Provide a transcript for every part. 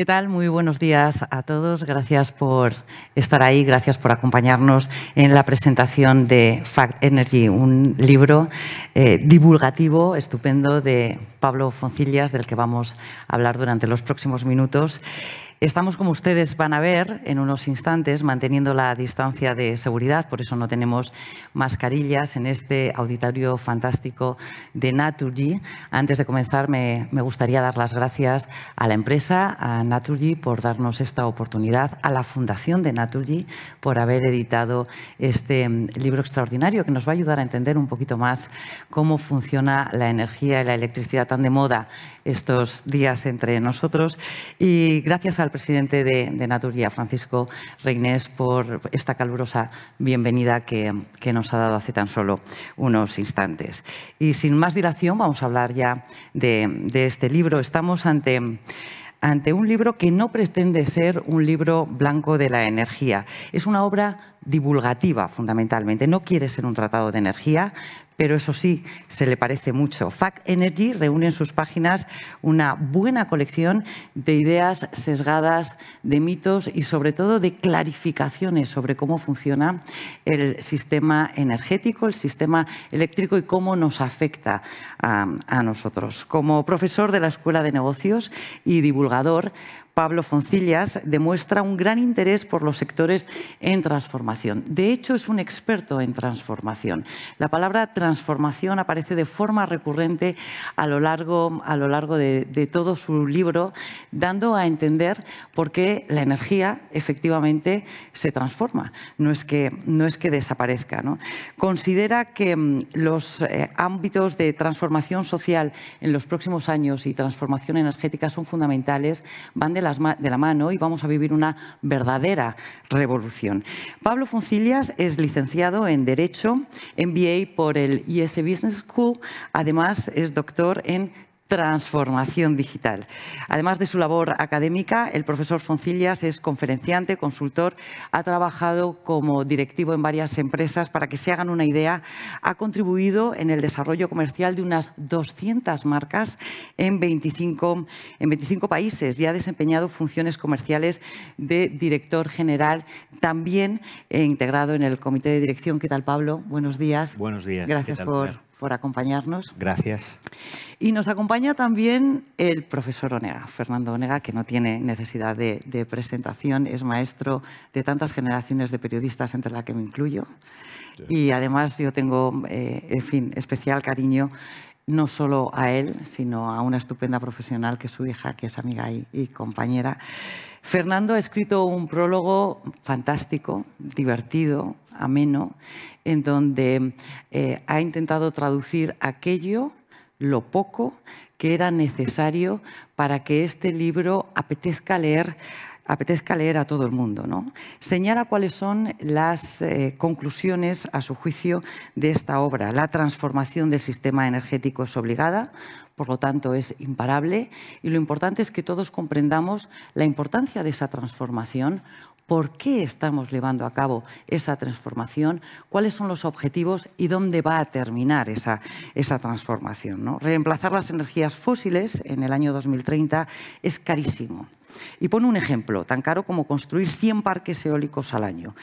¿Qué tal? Muy buenos días a todos. Gracias por estar ahí, gracias por acompañarnos en la presentación de Fact Energy, un libro eh, divulgativo estupendo de Pablo Foncillas, del que vamos a hablar durante los próximos minutos. Estamos, como ustedes van a ver, en unos instantes manteniendo la distancia de seguridad, por eso no tenemos mascarillas en este auditorio fantástico de Naturgy. Antes de comenzar, me, gustaría dar las gracias a la empresa, a Naturgy, por darnos esta oportunidad, a la Fundación de Naturgy, por haber editado este mm, libro extraordinario que nos va a ayudar a entender un poquito más cómo funciona la energía y la electricidad tan de moda estos días entre nosotros. Y gracias al presidente de, de Naturia, Francisco Reynés, por esta calurosa bienvenida que, nos ha dado hace tan solo unos instantes. Y sin más dilación, vamos a hablar ya de, este libro. Estamos ante ante un libro que no pretende ser un libro blanco de la energía. Es una obra divulgativa, fundamentalmente. No quiere ser un tratado de energía, pero eso sí, se le parece mucho. Fact Energy reúne en sus páginas una buena colección de ideas sesgadas, de mitos y sobre todo de clarificaciones sobre cómo funciona el sistema energético, el sistema eléctrico y cómo nos afecta a, a nosotros. Como profesor de la Escuela de Negocios y divulgador, Pablo Foncillas, demuestra un gran interés por los sectores en transformación. De hecho, es un experto en transformación. La palabra transformación aparece de forma recurrente a lo largo, a lo largo de, todo su libro, dando a entender por qué la energía efectivamente se transforma, no es que, no es que desaparezca. Considera que mm, los eh, ámbitos de transformación social en los próximos años y transformación energética son fundamentales, van de, la mano y vamos a vivir una verdadera revolución. Pablo Funcillas es licenciado en Derecho, MBA por el IS Business School, además es doctor en transformación digital. Además de su labor académica, el profesor Foncillas es conferenciante, consultor, ha trabajado como directivo en varias empresas. Para que se hagan una idea, ha contribuido en el desarrollo comercial de unas 200 marcas en 25, en 25 países y ha desempeñado funciones comerciales de director general, también integrado en el comité de dirección. ¿Qué tal, Pablo? Buenos días. Buenos días. Gracias por por acompañarnos. Gracias. Y nos acompaña también el profesor Onega, Fernando Onega, que no tiene necesidad de, de presentación, es maestro de tantas generaciones de periodistas, entre las que me incluyo. Y además yo tengo, eh, en fin, especial cariño no solo a él, sino a una estupenda profesional que es su hija, que es amiga y, y compañera. Fernando ha escrito un prólogo fantástico, divertido, ameno, en donde eh, ha intentado traducir aquello, lo poco, que era necesario para que este libro apetezca leer apetezca leer a todo el mundo. ¿no? Señala cuáles son las eh, conclusiones, a su juicio, de esta obra. La transformación del sistema energético es obligada, por lo tanto es imparable, y lo importante es que todos comprendamos la importancia de esa transformación por qué estamos llevando a cabo esa transformación, cuáles son los objetivos y dónde va a terminar esa, esa transformación. ¿no? Reemplazar las energías fósiles en el año 2030 es carísimo. Y pone un ejemplo, tan caro como construir 100 parques eólicos al año.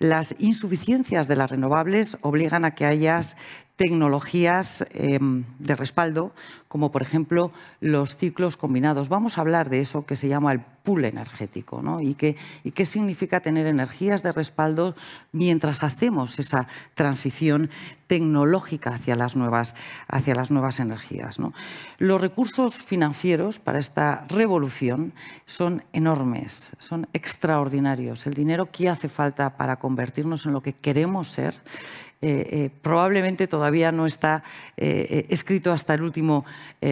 Las insuficiencias de las renovables obligan a que hayas tecnologías em, de respaldo, como por ejemplo los ciclos combinados. Vamos a hablar de eso que se llama el pool energético y, y qué significa tener energías de respaldo mientras hacemos esa transición tecnológica hacia las nuevas, hacia las nuevas energías. Los recursos financieros para esta revolución son enormes, son extraordinarios. El dinero que hace falta para convertirnos en lo que queremos ser eh, eh, probablemente todavía no está eh, escrito hasta el último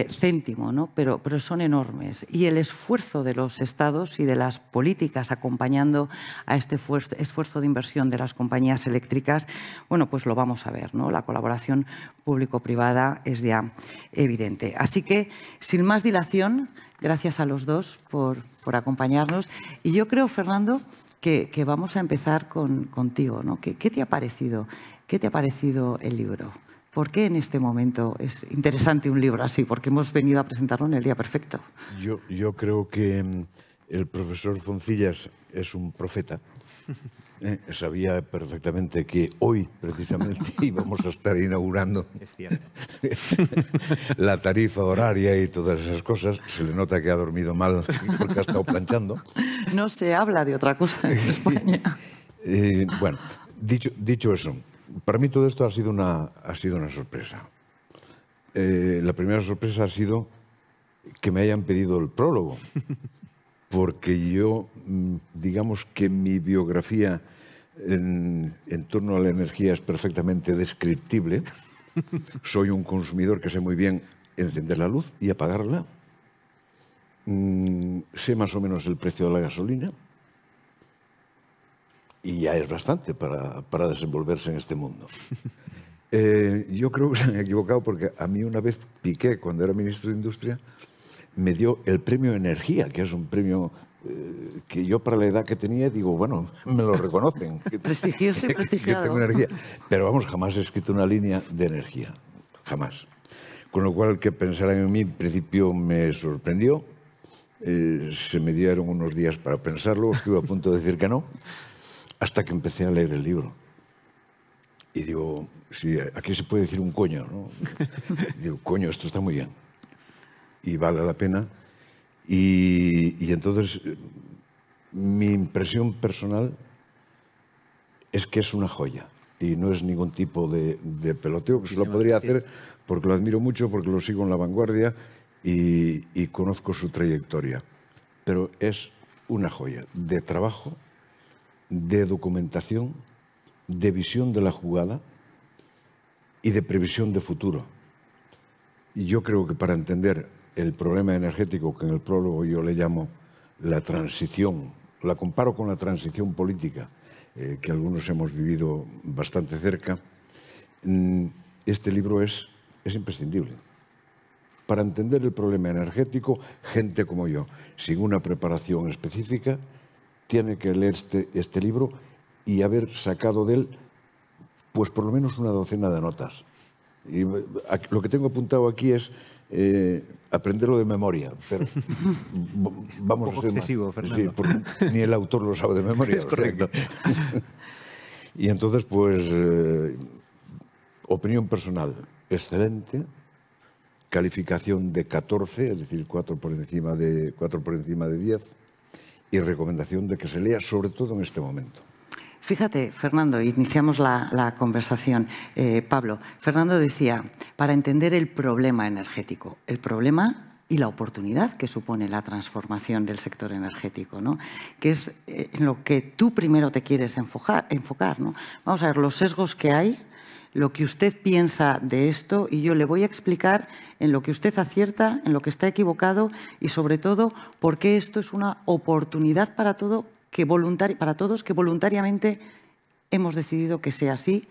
céntimo, ¿no? pero, pero son enormes. Y el esfuerzo de los estados y de las políticas acompañando a este esfuerzo de inversión de las compañías eléctricas, bueno, pues lo vamos a ver. ¿no? La colaboración público-privada es ya evidente. Así que, sin más dilación, gracias a los dos por, acompañarnos. Y yo creo, Fernando, que, vamos a empezar con, contigo. ¿no? ¿Qué, te ha parecido ¿Qué te ha parecido el libro? ¿Por qué en este momento es interesante un libro así? Porque hemos venido a presentarlo en el día perfecto. Yo, creo que mm, el profesor Foncillas es un profeta. Eh, sabía perfectamente que hoy precisamente íbamos a estar inaugurando la tarifa horaria y todas esas cosas. Se le nota que ha dormido mal porque ha estado planchando. No se habla de otra cosa en España. Eh, bueno, dicho eso, para mí todo esto ha sido una, ha sido una sorpresa. Eh, la primera sorpresa ha sido que me hayan pedido el prólogo, porque yo, mm, digamos que mi biografía en, torno a la energía es perfectamente descriptible. Soy un consumidor que sé muy bien encender la luz y apagarla. Mm, sé más o menos el precio de la gasolina y ya es bastante para, para desenvolverse en este mundo. Eh, yo creo que se han equivocado porque a mí una vez Piqué, cuando era ministro de Industria, me dio el premio Energía, que es un premio eh, que yo para la edad que tenía digo, bueno, me lo reconocen. Prestigioso y prestigiado. energía. Pero vamos, jamás he escrito una línea de energía, jamás. Con lo cual, que pensaran en mí, en principio me sorprendió. Eh, se me dieron unos días para pensarlo, estuve a punto de decir que no hasta que empecé a leer el libro. Y digo, sí, aquí se puede decir un coño, ¿no? digo, coño, esto está muy bien. Y vale la pena. Y, entonces mi impresión personal es que es una joya y no es ningún tipo de, peloteo que se lo podría hacer porque lo admiro mucho, porque lo sigo en la vanguardia y conozco su trayectoria. Pero es una joya de trabajo de documentación, de visión de la jugada y de previsión de futuro. Y yo creo que para entender el problema energético, que en el prólogo yo le llamo la transición, la comparo con la transición política, eh, que algunos hemos vivido bastante cerca, mm, este libro es imprescindible. Para entender el problema energético, gente como yo, sin una preparación específica, tiene que leer este, este, libro y haber sacado de él, pues por lo menos una docena de notas. Y lo que tengo apuntado aquí es eh, aprenderlo de memoria. vamos excesivo, Fernando. ni el autor lo sabe de memoria. Es correcto. y entonces, pues, eh, opinión personal, excelente. Calificación de 14, es decir, 4 por encima de, 4 por encima de 10 y recomendación de que se lea, sobre todo en este momento. Fíjate, Fernando, iniciamos la, conversación. Eh, Pablo, Fernando decía, para entender el problema energético, el problema y la oportunidad que supone la transformación del sector energético, ¿no? que es eh, en lo que tú primero te quieres enfocar. enfocar ¿no? Vamos a ver los sesgos que hay lo que usted piensa de esto y yo le voy a explicar en lo que usted acierta, en lo que está equivocado y sobre todo por qué esto es una oportunidad para, todo que para todos que voluntariamente hemos decidido que sea así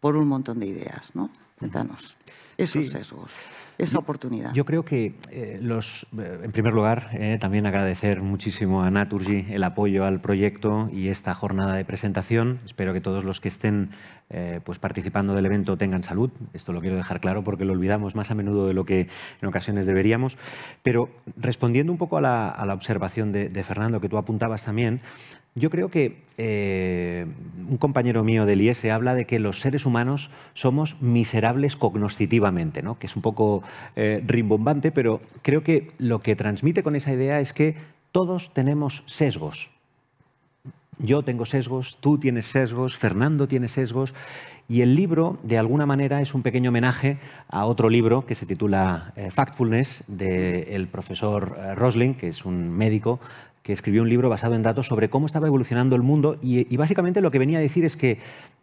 por un montón de ideas. ¿no? esos sesgos, esa oportunidad. Yo creo que eh, los, eh, en primer lugar, eh, también agradecer muchísimo a Naturgy el apoyo al proyecto y esta jornada de presentación. Espero que todos los que estén eh, pues participando del evento tengan salud. Esto lo quiero dejar claro porque lo olvidamos más a menudo de lo que en ocasiones deberíamos. Pero respondiendo un poco a la, observación de, Fernando que tú apuntabas también, yo creo que eh, un compañero mío del IES habla de que los seres humanos somos miserables cognoscitivamente, ¿no? que es un poco eh, rimbombante, pero creo que lo que transmite con esa idea es que todos tenemos sesgos yo tengo sesgos, tú tienes sesgos, Fernando tiene sesgos, y el libro, de alguna manera, es un pequeño homenaje a otro libro que se titula eh, Factfulness, del el profesor eh, Rosling, que es un médico que escribió un libro basado en datos sobre cómo estaba evolucionando el mundo y, básicamente lo que venía a decir es que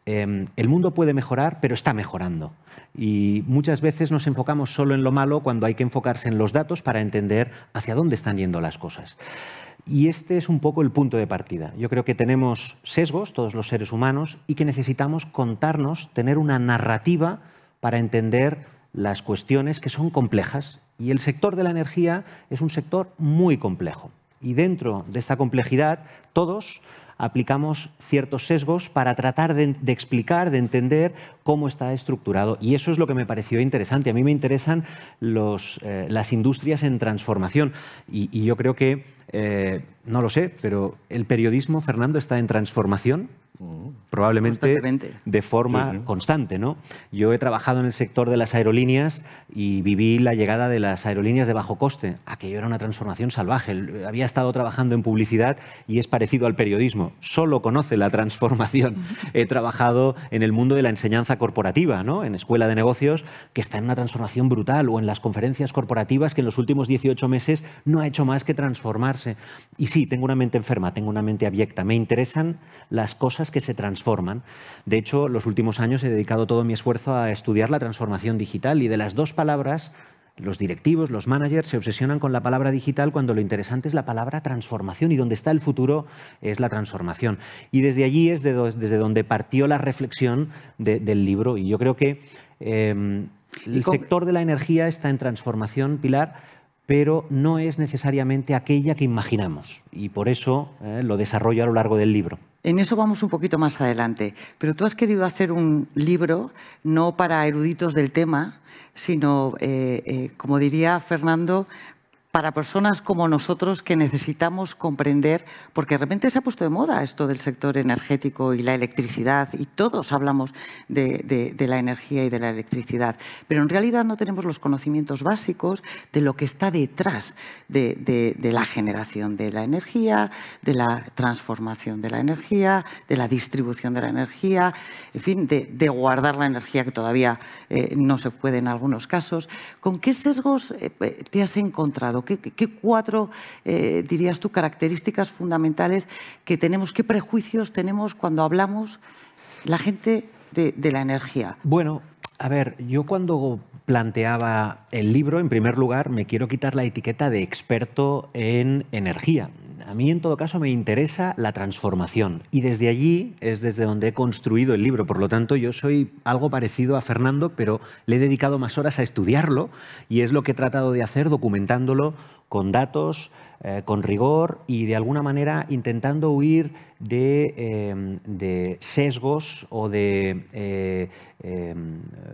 em, el mundo puede mejorar, pero está mejorando. Y muchas veces nos enfocamos solo en lo malo cuando hay que enfocarse en los datos para entender hacia dónde están yendo las cosas. Y este es un poco el punto de partida. Yo creo que tenemos sesgos, todos los seres humanos, y que necesitamos contarnos, tener una narrativa para entender las cuestiones que son complejas. Y el sector de la energía es un sector muy complejo. Y dentro de esta complejidad, todos aplicamos ciertos sesgos para tratar de, explicar, de entender cómo está estructurado. Y eso es lo que me pareció interesante. A mí me interesan eh, las industrias en transformación. Y, yo creo que, eh, no lo sé, pero el periodismo, Fernando, está en transformación probablemente de forma constante. ¿no? Yo he trabajado en el sector de las aerolíneas y viví la llegada de las aerolíneas de bajo coste. Aquello era una transformación salvaje. Había estado trabajando en publicidad y es parecido al periodismo. Solo conoce la transformación. he trabajado en el mundo de la enseñanza corporativa, ¿no? en escuela de negocios, que está en una transformación brutal, o en las conferencias corporativas, que en los últimos 18 meses no ha hecho más que transformarse. Y sí, tengo una mente enferma, tengo una mente abyecta. Me interesan las cosas que se transforman. De hecho, los últimos años he dedicado todo mi esfuerzo a estudiar la transformación digital y de las dos palabras los directivos, los managers se obsesionan con la palabra digital cuando lo interesante es la palabra transformación y donde está el futuro es la transformación. Y desde allí es desde donde partió la reflexión del libro. Y yo creo que em, el sector de la energía está en transformación, Pilar, pero no es necesariamente aquella que imaginamos. Y por eso eh, lo desarrollo a lo largo del libro. En eso vamos un poquito más adelante. Pero tú has querido hacer un libro, no para eruditos del tema, sino, eh, eh, como diría Fernando, para personas como nosotros que necesitamos comprender, porque de repente se ha puesto de moda esto del sector energético y la electricidad, y todos hablamos de, la energía y de la electricidad, pero en realidad no tenemos los conocimientos básicos de lo que está detrás de, la generación de la energía, de la transformación de la energía, de la distribución de la energía, en fin, de, guardar la energía que todavía eh, no se puede en algunos casos. ¿Con qué sesgos eh, te has encontrado? ¿Qué, cuatro, eh, dirías tú, características fundamentales que tenemos, qué prejuicios tenemos cuando hablamos la gente de la energía? Bueno, a ver, yo cuando planteaba el libro, en primer lugar, me quiero quitar la etiqueta de experto en energía a mí en todo caso me interesa la transformación y desde allí es desde donde he construido el libro. Por lo tanto, yo soy algo parecido a Fernando, pero le he dedicado más horas a estudiarlo y es lo que he tratado de hacer documentándolo con datos, eh, con rigor y de alguna manera intentando huir de, eh, sesgos o de, eh,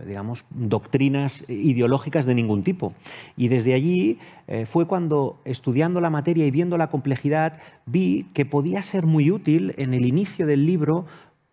digamos, doctrinas ideológicas de ningún tipo. Y desde allí fue cuando, estudiando la materia y viendo la complejidad, vi que podía ser muy útil en el inicio del libro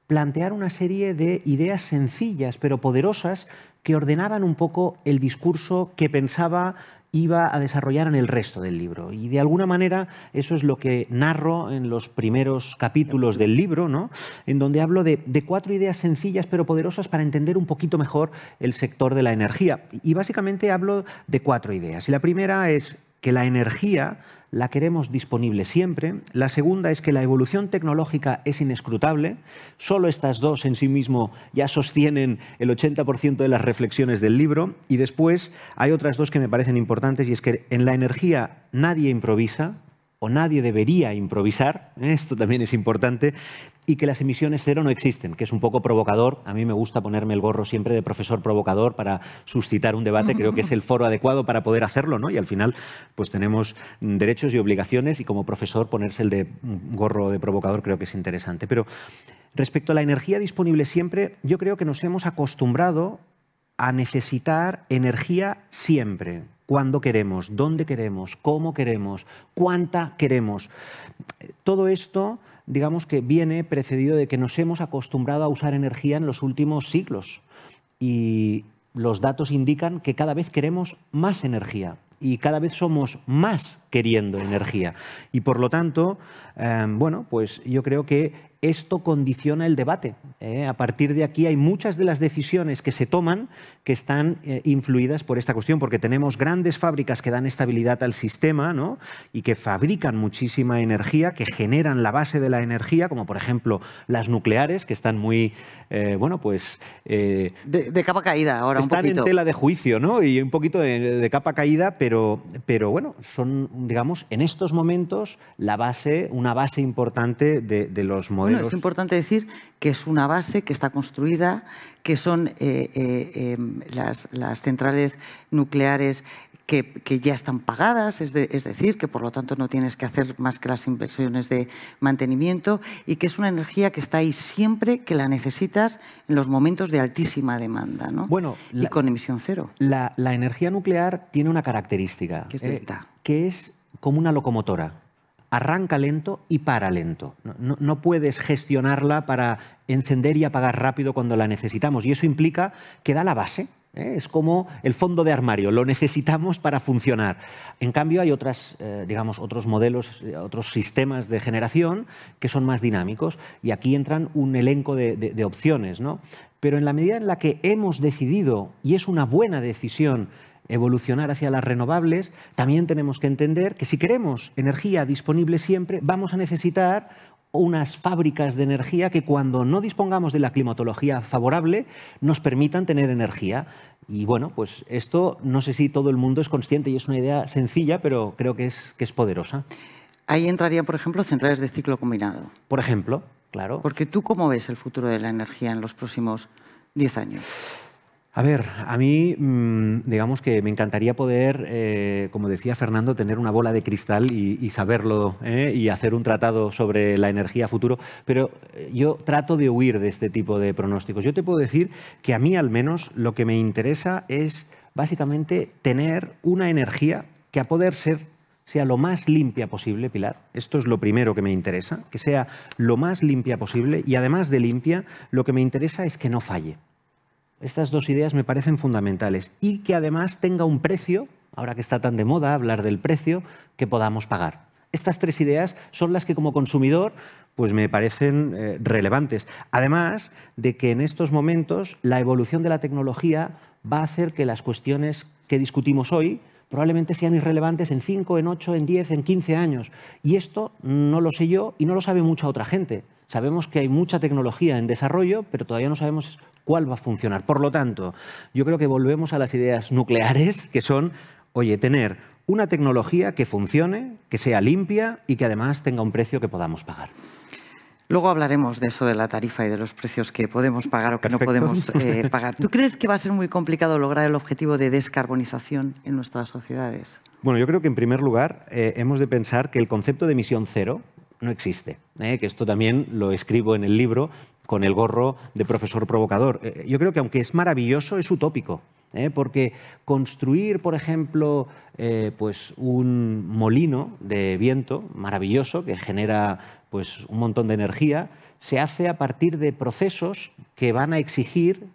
plantear una serie de ideas sencillas pero poderosas que ordenaban un poco el discurso que pensaba iba a desarrollar en el resto del libro. Y de alguna manera eso es lo que narro en los primeros capítulos del libro, ¿no? en donde hablo de, de, cuatro ideas sencillas pero poderosas para entender un poquito mejor el sector de la energía. Y básicamente hablo de cuatro ideas. Y la primera es que la energía la queremos disponible siempre. La segunda es que la evolución tecnológica es inescrutable. Solo estas dos en sí mismo ya sostienen el 80% de las reflexiones del libro. Y después hay otras dos que me parecen importantes y es que en la energía nadie improvisa o nadie debería improvisar, ¿eh? esto también es importante, y que las emisiones cero no existen, que es un poco provocador. A mí me gusta ponerme el gorro siempre de profesor provocador para suscitar un debate, creo que es el foro adecuado para poder hacerlo, ¿no? Y al final, pues tenemos derechos y obligaciones y como profesor ponerse el de gorro de provocador creo que es interesante. Pero respecto a la energía disponible siempre, yo creo que nos hemos acostumbrado a necesitar energía siempre cuándo queremos, dónde queremos, cómo queremos, cuánta queremos. Todo esto, digamos que viene precedido de que nos hemos acostumbrado a usar energía en los últimos siglos. Y los datos indican que cada vez queremos más energía y cada vez somos más queriendo energía. Y por lo tanto, eh, bueno, pues yo creo que esto condiciona el debate. ¿eh? A partir de aquí hay muchas de las decisiones que se toman que están eh, influidas por esta cuestión, porque tenemos grandes fábricas que dan estabilidad al sistema y que fabrican muchísima energía, que generan la base de la energía, como por ejemplo las nucleares, que están muy, eh, bueno, pues... De, capa caída ahora. Están un poquito. en tela de juicio ¿no? y un poquito de, capa caída, pero, pero bueno, son, digamos, en estos momentos la base, una base importante de los modelos es importante decir que es una base que está construida, que son eh, eh, em, las, centrales nucleares que, ya están pagadas, es, decir, que por lo tanto no tienes que hacer más que las inversiones de mantenimiento y que es una energía que está ahí siempre que la necesitas en los momentos de altísima demanda bueno, y con emisión cero. La, energía nuclear tiene una característica, que es eh, como una locomotora arranca lento y para lento. No, puedes gestionarla para encender y apagar rápido cuando la necesitamos. Y eso implica que da la base. ¿eh? Es como el fondo de armario, lo necesitamos para funcionar. En cambio, hay eh, digamos, otros modelos, eh, otros sistemas de generación que son más dinámicos y aquí entran un elenco de, de opciones. ¿no? Pero en la medida en la que hemos decidido, y es una buena decisión, evolucionar hacia las renovables, también tenemos que entender que si queremos energía disponible siempre, vamos a necesitar unas fábricas de energía que cuando no dispongamos de la climatología favorable nos permitan tener energía. Y bueno, pues esto no sé si todo el mundo es consciente y es una idea sencilla, pero creo que es, que es poderosa. Ahí entraría, por ejemplo, centrales de ciclo combinado. Por ejemplo, claro. Porque tú cómo ves el futuro de la energía en los próximos 10 años. A ver, a mí, mm, digamos que me encantaría poder, eh, como decía Fernando, tener una bola de cristal y, saberlo ¿eh? y hacer un tratado sobre la energía futuro, pero eh, yo trato de huir de este tipo de pronósticos. Yo te puedo decir que a mí al menos lo que me interesa es básicamente tener una energía que a poder ser sea lo más limpia posible, Pilar. Esto es lo primero que me interesa, que sea lo más limpia posible y además de limpia, lo que me interesa es que no falle. Estas dos ideas me parecen fundamentales y que además tenga un precio, ahora que está tan de moda hablar del precio, que podamos pagar. Estas tres ideas son las que como consumidor pues me parecen eh, relevantes. Además de que en estos momentos la evolución de la tecnología va a hacer que las cuestiones que discutimos hoy probablemente sean irrelevantes en 5, en 8, en 10, en 15 años. Y esto no lo sé yo y no lo sabe mucha otra gente. Sabemos que hay mucha tecnología en desarrollo, pero todavía no sabemos cuál va a funcionar. Por lo tanto, yo creo que volvemos a las ideas nucleares, que son, oye, tener una tecnología que funcione, que sea limpia y que además tenga un precio que podamos pagar. Luego hablaremos de eso de la tarifa y de los precios que podemos pagar o que no podemos eh, pagar. ¿Tú crees que va a ser muy complicado lograr el objetivo de descarbonización en nuestras sociedades? Bueno, yo creo que en primer lugar eh, hemos de pensar que el concepto de emisión cero no existe. Eh, que esto también lo escribo en el libro con el gorro de profesor provocador. Eh, yo creo que aunque es maravilloso, es utópico. ¿eh? Porque construir, por ejemplo, eh, pues un molino de viento maravilloso que genera pues, un montón de energía, se hace a partir de procesos que van a exigir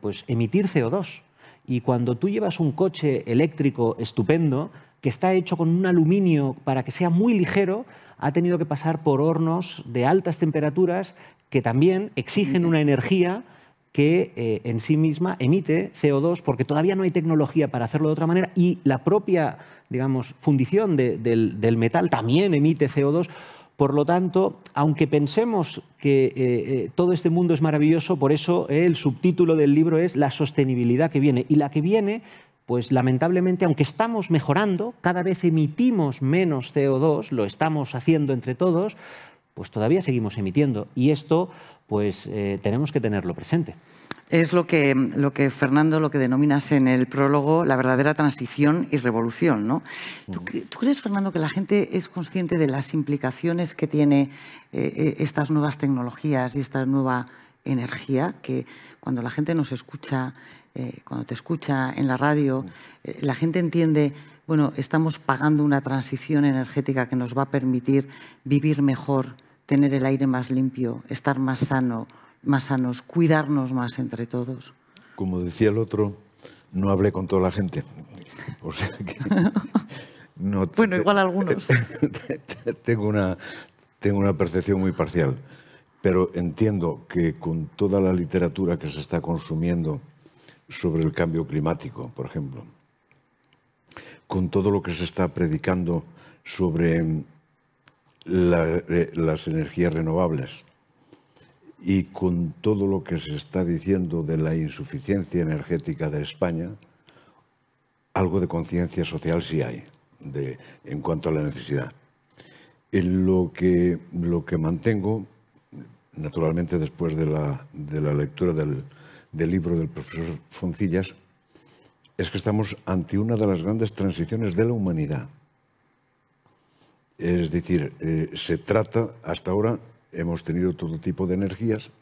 pues, emitir CO2. Y cuando tú llevas un coche eléctrico estupendo, que está hecho con un aluminio para que sea muy ligero, ha tenido que pasar por hornos de altas temperaturas que también exigen una energía que eh, en sí misma emite CO2 porque todavía no hay tecnología para hacerlo de otra manera y la propia digamos, fundición del, metal también emite CO2. Por lo tanto, aunque pensemos que eh, eh, todo este mundo es maravilloso, por eso el subtítulo del libro es La sostenibilidad que viene. Y la que viene pues lamentablemente, aunque estamos mejorando, cada vez emitimos menos CO2, lo estamos haciendo entre todos, pues todavía seguimos emitiendo y esto pues eh, tenemos que tenerlo presente. Es lo que, lo que, Fernando, lo que denominas en el prólogo la verdadera transición y revolución. ¿no? ¿Tú, crees, Fernando, que la gente es consciente de las implicaciones que tiene eh, eh, estas nuevas tecnologías y esta nueva energía? Que cuando la gente nos escucha, cuando te escucha en la radio, la gente entiende, bueno, estamos pagando una transición energética que nos va a permitir vivir mejor, tener el aire más limpio, estar más sano, más sanos, cuidarnos más entre todos. Como decía el otro, no hablé con toda la gente. bueno, igual algunos. tengo, una, tengo una percepción muy parcial, pero entiendo que con toda la literatura que se está consumiendo sobre el cambio climático, por ejemplo, con todo lo que se está predicando sobre eh, las energías renovables. Y con todo lo que se está diciendo de la insuficiencia energética de España, algo de conciencia social sí hay en cuanto a la necesidad. lo que, lo que mantengo, naturalmente después de la, lectura del, del libro del profesor Foncillas, es que estamos ante una de las grandes transiciones de la humanidad. Es decir, eh, se trata, hasta ahora hemos tenido todo tipo de energías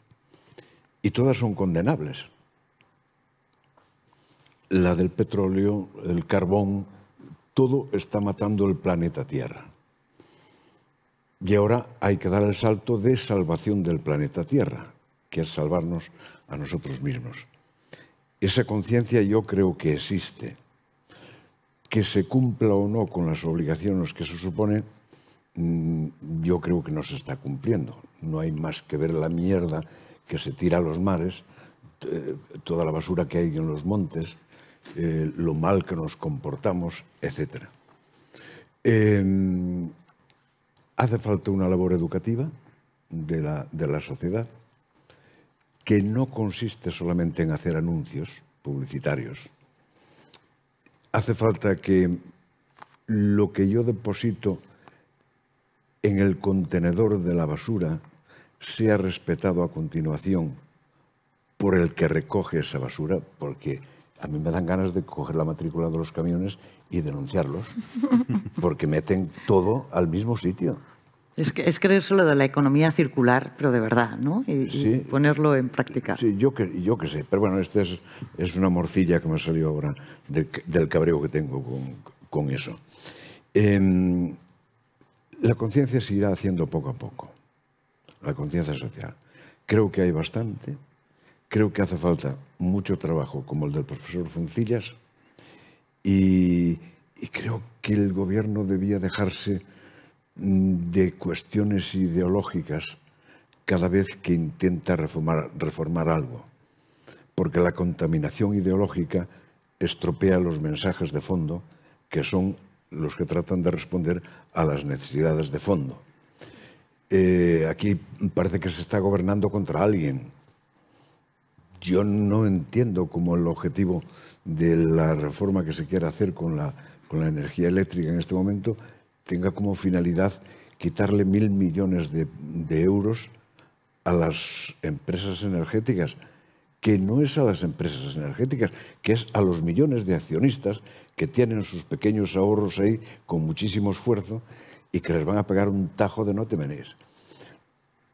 y todas son condenables. La del petróleo, el carbón, todo está matando el planeta Tierra. Y ahora hay que dar el salto de salvación del planeta Tierra, que es salvarnos a nosotros mismos. Esa conciencia yo creo que existe. Que se cumpla o no con las obligaciones que se supone, Mm, yo creo que no se está cumpliendo. No hay más que ver la mierda que se tira a los mares, eh, toda la basura que hay en los montes, eh, lo mal que nos comportamos, etc. Em, hace falta una labor educativa de la sociedad que no consiste solamente en hacer anuncios publicitarios. Hace falta que lo que yo deposito en el contenedor de la basura sea respetado a continuación por el que recoge esa basura, porque a mí me dan ganas de coger la matrícula de los camiones y denunciarlos, porque meten todo al mismo sitio. Es, que, es de la economía circular, pero de verdad, ¿no? Y, ponerlo en práctica. Sí, yo qué yo que sé. Pero bueno, esta es, una morcilla que me ha salido ahora del, cabreo que tengo con, eso. Eh, la conciencia se irá haciendo poco a poco, la conciencia social. Creo que hay bastante, creo que hace falta mucho trabajo como el del profesor Funcillas y, creo que el gobierno debía dejarse mm, de cuestiones ideológicas cada vez que intenta reformar, reformar algo, porque la contaminación ideológica estropea los mensajes de fondo que son los que tratan de responder a las necesidades de fondo. Eh, aquí parece que se está gobernando contra alguien. Yo no entiendo cómo el objetivo de la reforma que se quiere hacer con la, energía eléctrica en este momento tenga como finalidad quitarle mil millones de euros a las empresas energéticas, que no es a las empresas energéticas, que es a los millones de accionistas que tienen sus pequeños ahorros ahí con muchísimo esfuerzo y que les van a pegar un tajo de no te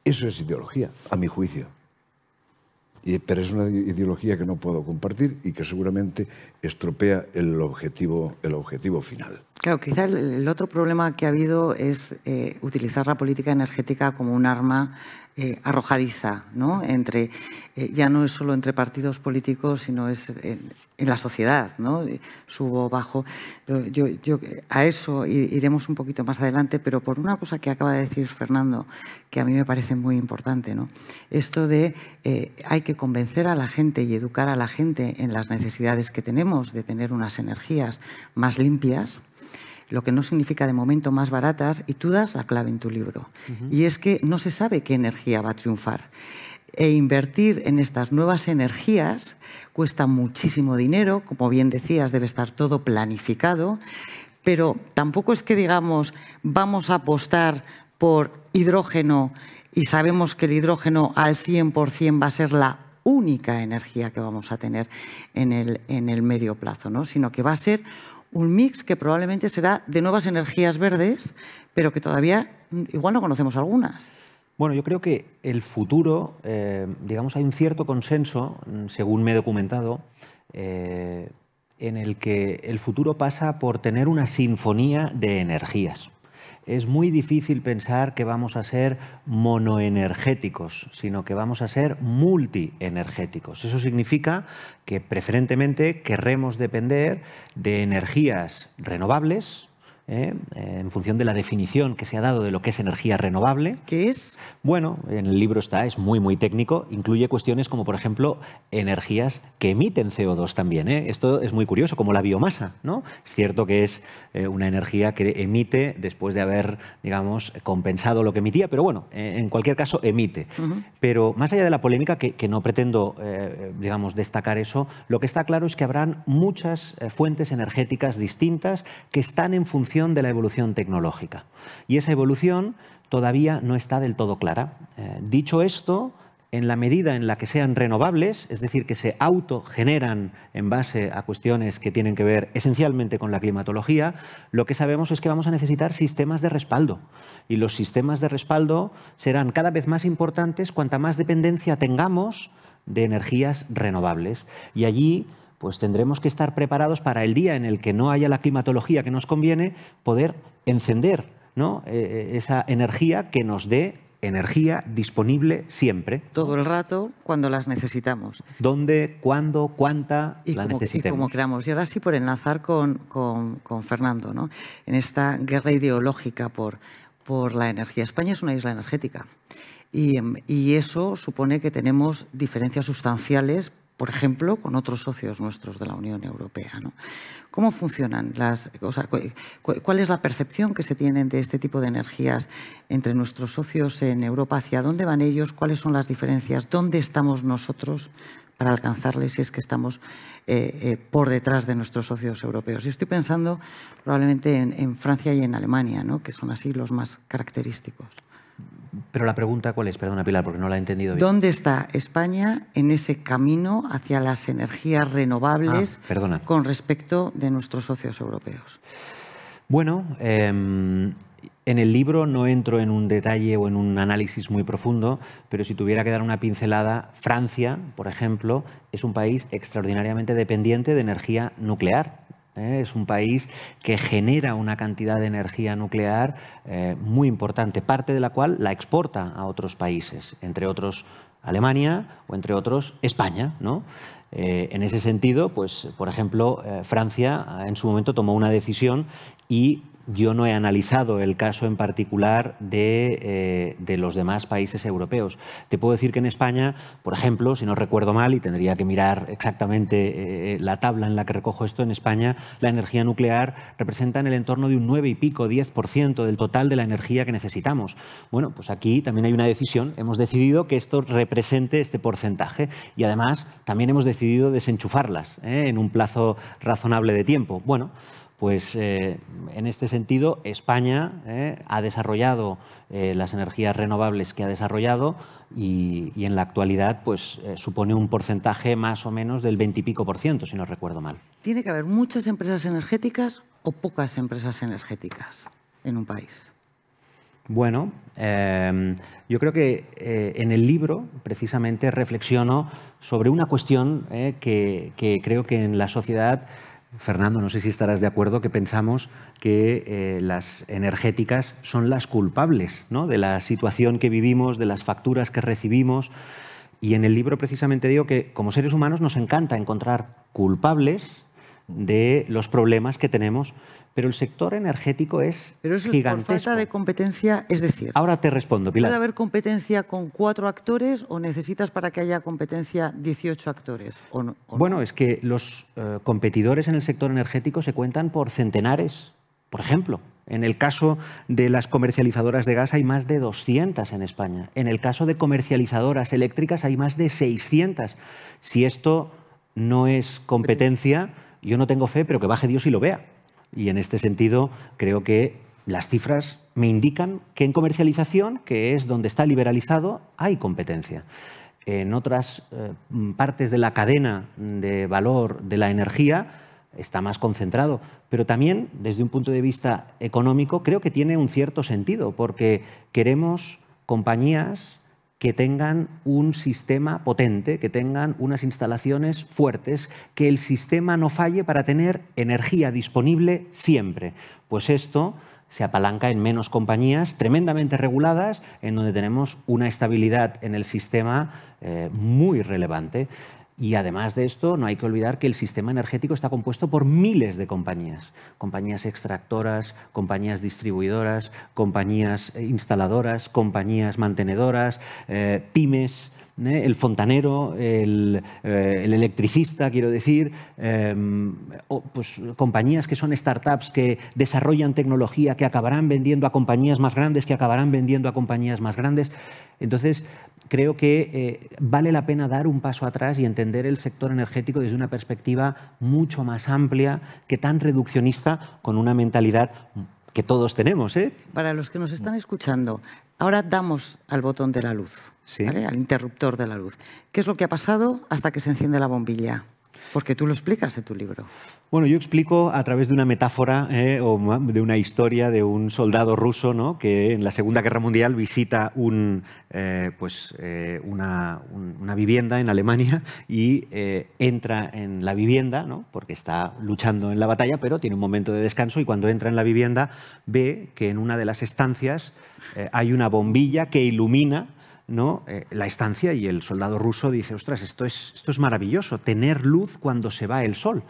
Eso es ideología, a mi juicio. Y, pero es una ideología que no puedo compartir y que seguramente estropea el objetivo, el objetivo final. Claro, quizá el, otro problema que ha habido es eh, utilizar la política energética como un arma eh, arrojadiza, ¿no? Entre, eh, ya no es solo entre partidos políticos, sino es en, la sociedad, ¿no? Subo, bajo. yo, a eso iremos un poquito más adelante, pero por una cosa que acaba de decir Fernando, que a mí me parece muy importante, ¿no? Esto de hay que convencer a la gente y educar a la gente en las necesidades que tenemos de tener unas energías más limpias lo que no significa de momento más baratas, y tú das la clave en tu libro. Y es que no se sabe qué energía va a triunfar. E invertir en estas nuevas energías cuesta muchísimo dinero, como bien decías, debe estar todo planificado, pero tampoco es que digamos vamos a apostar por hidrógeno y sabemos que el hidrógeno al 100% va a ser la única energía que vamos a tener en el, en el medio plazo, ¿no? sino que va a ser un mix que probablemente será de nuevas energías verdes, pero que todavía igual no conocemos algunas. Bueno, yo creo que el futuro, eh, digamos, hay un cierto consenso, según me he documentado, eh, en el que el futuro pasa por tener una sinfonía de energías es muy difícil pensar que vamos a ser monoenergéticos, sino que vamos a ser multienergéticos. Eso significa que preferentemente querremos depender de energías renovables, ¿eh? en función de la definición que se ha dado de lo que es energía renovable. ¿Qué es? Bueno, en el libro está, es muy, muy técnico, incluye cuestiones como, por ejemplo, energías que emiten CO2 también. ¿eh? Esto es muy curioso, como la biomasa. ¿no? Es cierto que es eh, una energía que emite después de haber, digamos, compensado lo que emitía, pero bueno, en cualquier caso, emite. Pero más allá de la polémica, que, que no pretendo, digamos, destacar eso, lo que está claro es que habrán muchas fuentes energéticas distintas que están en función de la evolución tecnológica. Y esa evolución todavía no está del todo clara. Eh, dicho esto, en la medida en la que sean renovables, es decir, que se autogeneran en base a cuestiones que tienen que ver esencialmente con la climatología, lo que sabemos es que vamos a necesitar sistemas de respaldo. Y los sistemas de respaldo serán cada vez más importantes cuanta más dependencia tengamos de energías renovables. Y allí pues tendremos que estar preparados para el día en el que no haya la climatología que nos conviene, poder encender eh, eh, esa energía que nos dé energía disponible siempre. Todo el rato, cuando las necesitamos. ¿Dónde, cuándo, cuánta y la como, necesitemos? Y como queramos. Y ahora sí, por enlazar con, Fernando, ¿no? en esta guerra ideológica por, por la energía. España es una isla energética. y, eso supone que tenemos diferencias sustanciales por ejemplo, con otros socios nuestros de la Unión Europea. ¿Cómo funcionan las... O sea, ¿Cuál es la percepción que se tienen de este tipo de energías entre nuestros socios en Europa? ¿Hacia dónde van ellos? ¿Cuáles son las diferencias? ¿Dónde estamos nosotros para alcanzarles si es que estamos eh, eh, por detrás de nuestros socios europeos? Y estoy pensando probablemente en, Francia y en Alemania, que son así los más característicos. Pero la pregunta cuál es, perdona Pilar, porque no la he entendido bien. ¿Dónde está España en ese camino hacia las energías renovables ah, con respecto de nuestros socios europeos? Bueno, em, en el libro no entro en un detalle o en un análisis muy profundo, pero si tuviera que dar una pincelada, Francia, por ejemplo, es un país extraordinariamente dependiente de energía nuclear. ¿eh? Es un país que genera una cantidad de energía nuclear eh, muy importante, parte de la cual la exporta a otros países, entre otros Alemania o entre otros España. ¿no? Eh, en ese sentido, pues, por ejemplo, Francia ah, en su momento tomó una decisión y yo no he analizado el caso en particular eh, de, los demás países europeos. Te puedo decir que en España, por ejemplo, si no recuerdo mal, y tendría que mirar exactamente eh, eh, la tabla en la que recojo esto, en España la energía nuclear representa en el entorno de un 9 y pico, 10% del total de la energía que necesitamos. Bueno, pues aquí también hay una decisión. Hemos decidido que esto represente este porcentaje y además también hemos decidido desenchufarlas en un plazo razonable de tiempo. Bueno, pues eh, en este sentido, España eh, ha desarrollado eh, las energías renovables que ha desarrollado y, en la actualidad pues, supone un porcentaje más o menos del 20 y pico por ciento, si no recuerdo mal. Tiene que haber muchas empresas energéticas o pocas empresas energéticas en un país. Bueno, em, yo creo que en el libro precisamente reflexiono sobre una cuestión que, creo que en la sociedad Fernando, no sé si estarás de acuerdo que pensamos que eh, las energéticas son las culpables de la situación que vivimos, de las facturas que recibimos. Y en el libro precisamente digo que como seres humanos nos encanta encontrar culpables de los problemas que tenemos pero el sector energético es pero eso Es por falta de competencia, es decir. Ahora te respondo, Pilar. ¿Puede haber competencia con cuatro actores o necesitas para que haya competencia 18 actores? O bueno, es que los eh, competidores en el sector energético se cuentan por centenares, por ejemplo. En el caso de las comercializadoras de gas hay más de 200 en España. En el caso de comercializadoras eléctricas hay más de 600. Si esto no es competencia, yo no tengo fe, pero que baje Dios y lo vea. Y en este sentido, creo que las cifras me indican que en comercialización, que es donde está liberalizado, hay competencia. En otras eh, partes de la cadena de valor de la energía está más concentrado, pero también desde un punto de vista económico creo que tiene un cierto sentido, porque queremos compañías que tengan un sistema potente, que tengan unas instalaciones fuertes, que el sistema no falle para tener energía disponible siempre. Pues esto se apalanca en menos compañías tremendamente reguladas, en donde tenemos una estabilidad en el sistema eh, muy relevante. Y además de esto, no hay que olvidar que el sistema energético está compuesto por miles de compañías. Compañías extractoras, compañías distribuidoras, compañías eh, instaladoras, compañías mantenedoras, eh, pymes, ¿eh? el fontanero, el, electricista, quiero decir, em, pues, compañías que son startups que desarrollan tecnología que acabarán vendiendo a compañías más grandes, que acabarán vendiendo a compañías más grandes. Entonces, creo que eh, vale la pena dar un paso atrás y entender el sector energético desde una perspectiva mucho más amplia que tan reduccionista con una mentalidad que todos tenemos. ¿eh? Para los que nos están escuchando, ahora damos al botón de la luz, al interruptor de la luz. ¿Qué es lo que ha pasado hasta que se enciende la bombilla? Porque tú lo explicas en tu libro. Bueno, yo explico a través de una metáfora eh, o de una historia de un soldado ruso que en la Segunda Guerra Mundial visita eh, pues, eh, una, vivienda en Alemania y entra en la vivienda, porque está luchando en la batalla, pero tiene un momento de descanso y cuando entra en la vivienda ve que en una de las estancias hay una bombilla que ilumina ¿no? Eh, la estancia y el soldado ruso dice, ostras, esto es, esto es maravilloso, tener luz cuando se va el sol.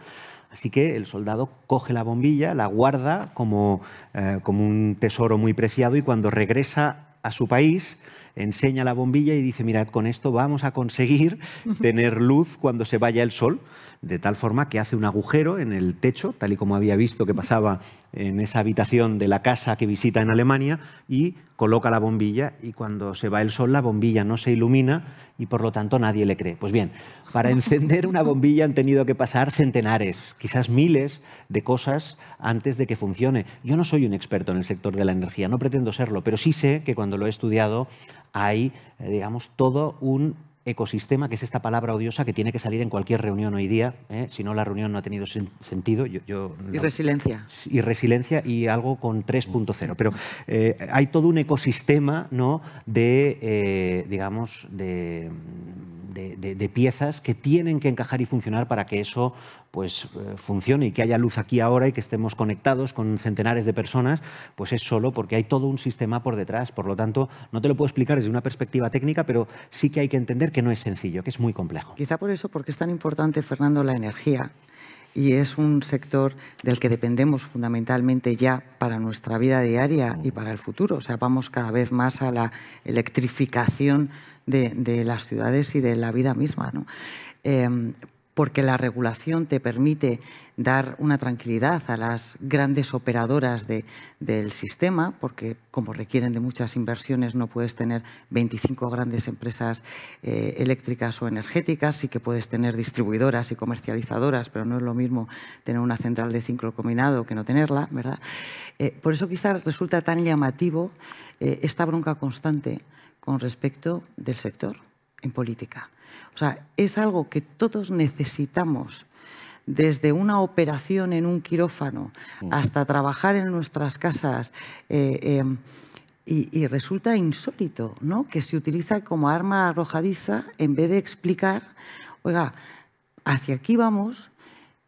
Así que el soldado coge la bombilla, la guarda como, eh, como un tesoro muy preciado y cuando regresa a su país enseña la bombilla y dice, mirad, con esto vamos a conseguir tener luz cuando se vaya el sol de tal forma que hace un agujero en el techo, tal y como había visto que pasaba en esa habitación de la casa que visita en Alemania, y coloca la bombilla y cuando se va el sol la bombilla no se ilumina y por lo tanto nadie le cree. Pues bien, para encender una bombilla han tenido que pasar centenares, quizás miles de cosas antes de que funcione. Yo no soy un experto en el sector de la energía, no pretendo serlo, pero sí sé que cuando lo he estudiado hay, eh, digamos, todo un ecosistema, que es esta palabra odiosa que tiene que salir en cualquier reunión hoy día, ¿eh? si no la reunión no ha tenido sentido. y resiliencia. Y resiliencia y algo con 3.0. Pero eh, hay todo un ecosistema ¿no? de, eh, digamos, de de, piezas que tienen que encajar y funcionar para que eso pues, eh, funcione y que haya luz aquí ahora y que estemos conectados con centenares de personas, pues es solo porque hay todo un sistema por detrás. Por lo tanto, no te lo puedo explicar desde una perspectiva técnica, pero sí que hay que entender que no es sencillo, que es muy complejo. Quizá por eso, porque es tan importante, Fernando, la energía y es un sector del que dependemos fundamentalmente ya para nuestra vida diaria y para el futuro. O sea, vamos cada vez más a la electrificación de, las ciudades y de la vida misma. ¿no? Em, porque la regulación te permite dar una tranquilidad a las grandes operadoras del sistema, porque como requieren de muchas inversiones no puedes tener 25 grandes empresas eh, eléctricas o energéticas, sí que puedes tener distribuidoras y comercializadoras, pero no es lo mismo tener una central de ciclo combinado que no tenerla, ¿verdad? Eh, por eso quizás resulta tan llamativo eh, esta bronca constante con respecto del sector en política. O sea, es algo que todos necesitamos desde una operación en un quirófano mm. hasta trabajar en nuestras casas. Eh, em, y, resulta insólito ¿no? que se utiliza como arma arrojadiza en vez de explicar, oiga, hacia aquí vamos,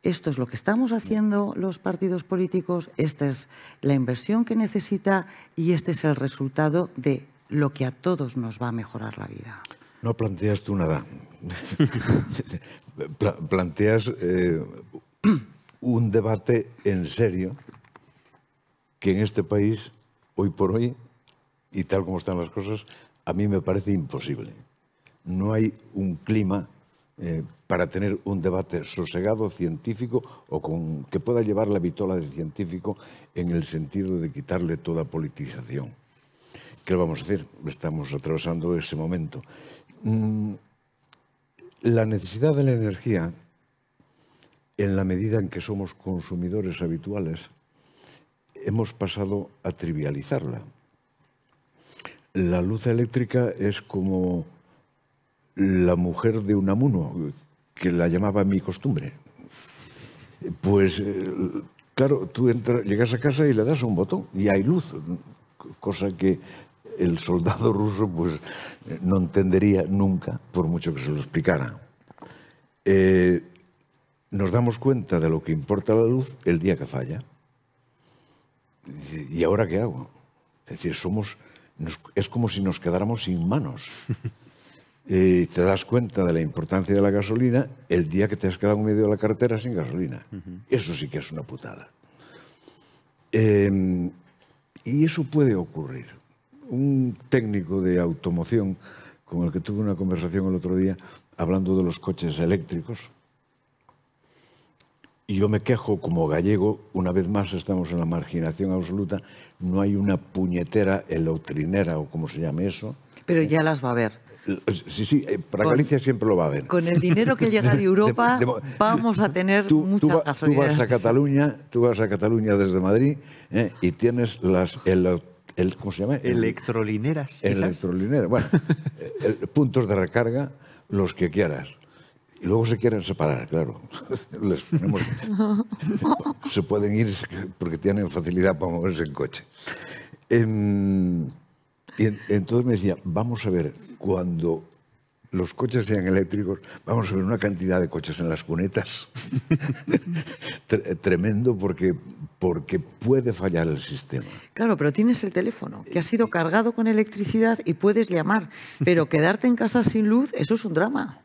esto es lo que estamos haciendo los partidos políticos, esta es la inversión que necesita y este es el resultado de lo que a todos nos va a mejorar la vida. No planteas tú nada. planteas eh, un debate en serio que en este país, hoy por hoy, y tal como están las cosas, a mí me parece imposible. No hay un clima eh, para tener un debate sosegado, científico, o con, que pueda llevar la vitola de científico en el sentido de quitarle toda politización. ¿Qué vamos a hacer? Estamos atravesando ese momento. Mm, la necesidad de la energía, en la medida en que somos consumidores habituales, hemos pasado a trivializarla. La luz eléctrica es como la mujer de un amuno, que la llamaba mi costumbre. Pues eh, claro, tú llegas a casa y le das un botón y hay luz, cosa que el soldado ruso pues, eh, no entendería nunca, por mucho que se lo explicara. Eh, nos damos cuenta de lo que importa la luz el día que falla. ¿Y ahora qué hago? Es decir, somos, es como si nos quedáramos sin manos. Eh, te das cuenta de la importancia de la gasolina el día que te has quedado en medio de la carretera sin gasolina. Eso sí que es una putada. Em, y eso puede ocurrir un técnico de automoción con el que tuve una conversación el otro día hablando de los coches eléctricos. Y yo me quejo como gallego, una vez más estamos en la marginación absoluta, no hay una puñetera elotrinera o como se llame eso. Pero ya las va a haber. Sí, sí, eh, para Galicia siempre lo va a haber. Con el dinero que llega de Europa vamos a tener muchas tú, Tú vas a Cataluña, tú vas a Cataluña desde Madrid eh, y tienes las ¿cómo se llama? Electrolineras. electrolineras, bueno, puntos de recarga, los que quieras. Y luego se quieren separar, claro. se pueden ir porque tienen facilidad para moverse en coche. entonces me decía, vamos a ver, cuando los coches sean eléctricos, vamos a ver una cantidad de coches en las cunetas tremendo porque, porque puede fallar el sistema. Claro, pero tienes el teléfono que ha sido cargado con electricidad y puedes llamar, pero quedarte en casa sin luz, eso es un drama.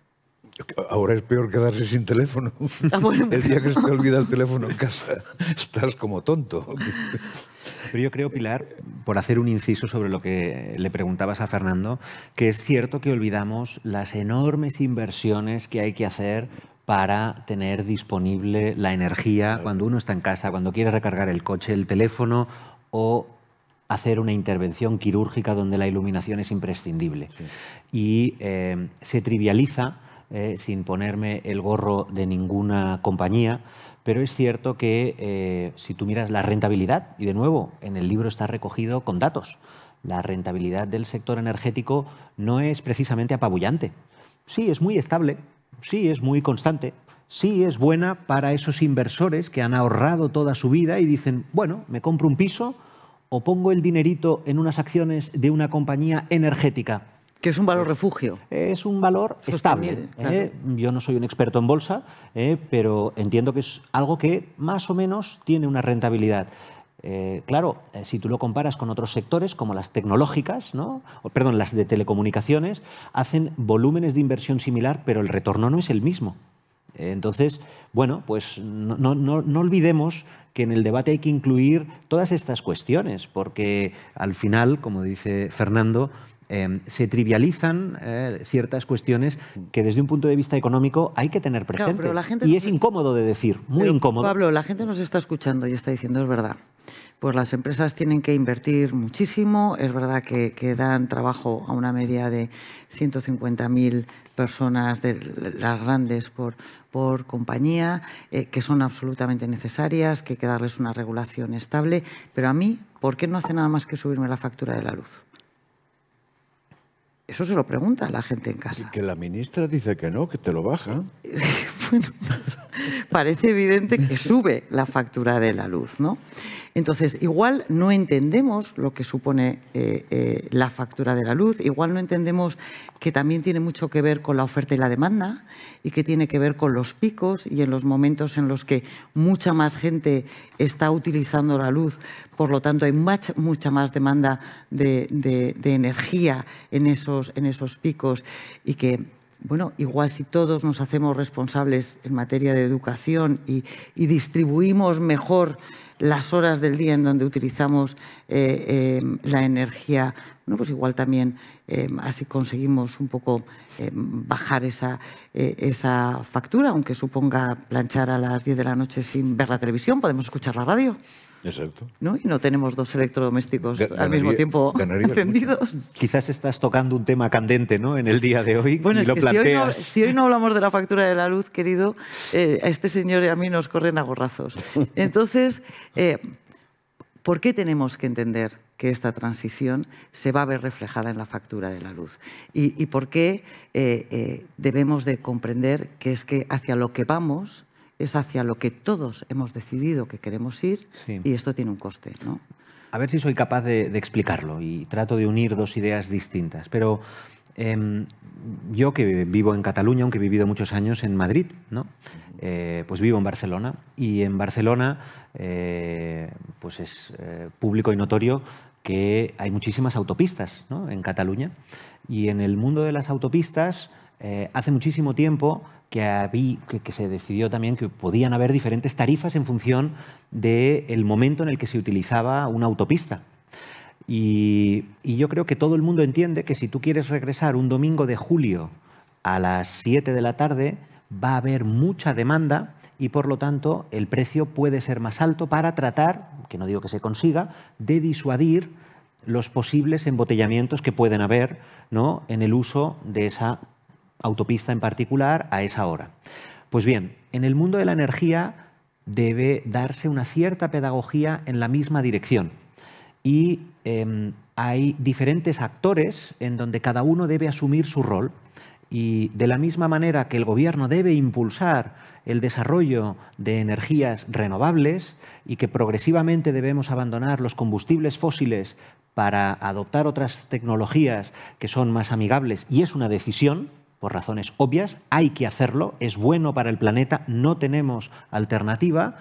Ahora es peor quedarse sin teléfono. Ah, el día que se te olvida el teléfono en casa, estás como tonto. Pero yo creo, Pilar, por hacer un inciso sobre lo que le preguntabas a Fernando, que es cierto que olvidamos las enormes inversiones que hay que hacer para tener disponible la energía cuando uno está en casa, cuando quiere recargar el coche, el teléfono o hacer una intervención quirúrgica donde la iluminación es imprescindible. Y eh, se trivializa eh, sin ponerme el gorro de ninguna compañía, pero es cierto que eh, si tú miras la rentabilidad, y de nuevo, en el libro está recogido con datos, la rentabilidad del sector energético no es precisamente apabullante. Sí, es muy estable, sí, es muy constante, sí es buena para esos inversores que han ahorrado toda su vida y dicen, bueno, me compro un piso o pongo el dinerito en unas acciones de una compañía energética. Que es un valor eh, refugio. Es un valor estable. ¿eh? Yo no soy un experto en bolsa, ¿eh? pero entiendo que es algo que más o menos tiene una rentabilidad. claro, si tú lo comparas con otros sectores como las tecnológicas, ¿no? o, perdón, las de telecomunicaciones, hacen volúmenes de inversión similar, pero el retorno no es el mismo. Entonces, bueno, pues no, olvidemos que en el debate hay que incluir todas estas cuestiones, porque al final, como dice Fernando, Em, se trivializan eh, ciertas cuestiones que desde un punto de vista económico hay que tener presente. y es incómodo de decir, muy incómodo. Pablo, la gente nos está escuchando y está diciendo, es verdad. Pues las empresas tienen que invertir muchísimo. Es verdad que, dan trabajo a una media de 150.000 personas, de las grandes por, compañía, eh, que son absolutamente necesarias, que hay que darles una regulación estable. Pero a mí, ¿por qué no hace nada más que subirme la factura de la luz? Eso se lo pregunta a la gente en casa. Y que la ministra dice que no, que te lo baja. bueno, parece evidente que sube la factura de la luz, ¿no? Entonces, igual no entendemos lo que supone eh, eh, la factura de la luz, igual no entendemos que también tiene mucho que ver con la oferta y la demanda y que tiene que ver con los picos y en los momentos en los que mucha más gente está utilizando la luz, por lo tanto hay mucha más demanda de, energía en esos, en esos picos y que bueno, igual si todos nos hacemos responsables en materia de educación y distribuimos mejor las horas del día en donde utilizamos eh, eh, la energía, pues igual también eh, así conseguimos un poco bajar esa, esa factura, aunque suponga planchar a las 10 de la noche sin ver la televisión, podemos escuchar la radio. ¿no? Y no tenemos dos electrodomésticos al mismo tiempo encendidos. Quizás estás tocando un tema candente ¿no? en el día de hoy. Bueno, y lo planteas. Si, hoy no, hablamos de la factura de la luz, querido, eh, a este señor y a mí nos corren a gorrazos. Entonces, eh, ¿por qué tenemos que entender que esta transición se va a ver reflejada en la factura de la luz. Y, y por qué eh, debemos de comprender que es que hacia lo que vamos es hacia lo que todos hemos decidido que queremos ir y esto tiene un coste. ¿no? A ver si soy capaz de, explicarlo y trato de unir dos ideas distintas. Pero em, yo que vivo en Cataluña, aunque he vivido muchos años en Madrid, ¿no? Eh, pues vivo en Barcelona y en Barcelona eh, pues es eh, público y notorio que hay muchísimas autopistas en Cataluña y en el mundo de las autopistas hace muchísimo tiempo que, se decidió también que podían haber diferentes tarifas en función del momento en el que se utilizaba una autopista. Y, yo creo que todo el mundo entiende que si tú quieres regresar un domingo de julio a las 7 de la tarde, va a haber mucha demanda y por lo tanto el precio puede ser más alto para tratar, que no digo que se consiga, de disuadir los posibles embotellamientos que pueden haber ¿no? en el uso de esa autopista en particular a esa hora. Pues bien, en el mundo de la energía debe darse una cierta pedagogía en la misma dirección. Y em, hay diferentes actores en donde cada uno debe asumir su rol. Y de la misma manera que el gobierno debe impulsar el desarrollo de energías renovables y que progresivamente debemos abandonar los combustibles fósiles para adoptar otras tecnologías que son más amigables, y es una decisión, por razones obvias, hay que hacerlo, es bueno para el planeta, no tenemos alternativa.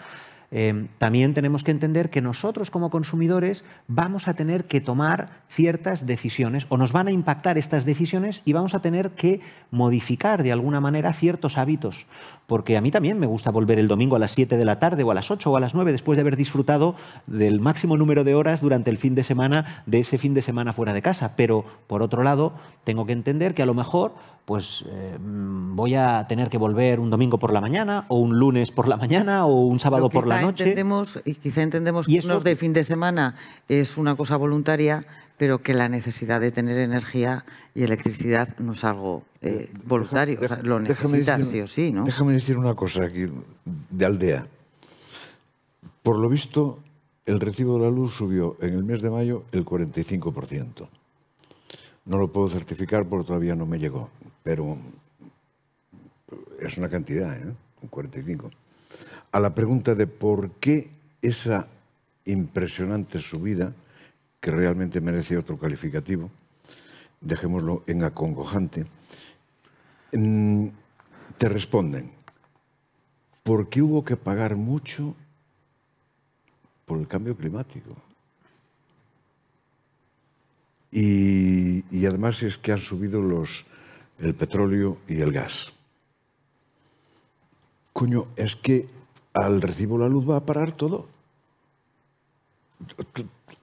Eh, también tenemos que entender que nosotros como consumidores vamos a tener que tomar ciertas decisiones o nos van a impactar estas decisiones y vamos a tener que modificar de alguna manera ciertos hábitos. Porque a mí también me gusta volver el domingo a las 7 de la tarde o a las 8 o a las 9 después de haber disfrutado del máximo número de horas durante el fin de semana de ese fin de semana fuera de casa. Pero por otro lado, tengo que entender que a lo mejor pues eh, voy a tener que volver un domingo por la mañana o un lunes por la mañana o un sábado por la noche. Entendemos, y quizá entendemos que unos de fin de semana es una cosa voluntaria, pero que la necesidad de tener energía y electricidad no es algo eh, eh, voluntario. lo necesitas sí o sí, Déjame decir una cosa aquí de aldea. Por lo visto, el recibo de la luz subió en el mes de mayo el 45%. No lo puedo certificar porque todavía no me llegó pero es una cantidad, ¿eh? un 45. A la pregunta de por qué esa impresionante subida, que realmente merece otro calificativo, dejémoslo en acongojante, mm, te responden, ¿Por qué hubo que pagar mucho por el cambio climático. y además es que han subido los, el petróleo y el gas. Coño, es que al recibo la luz va a parar todo.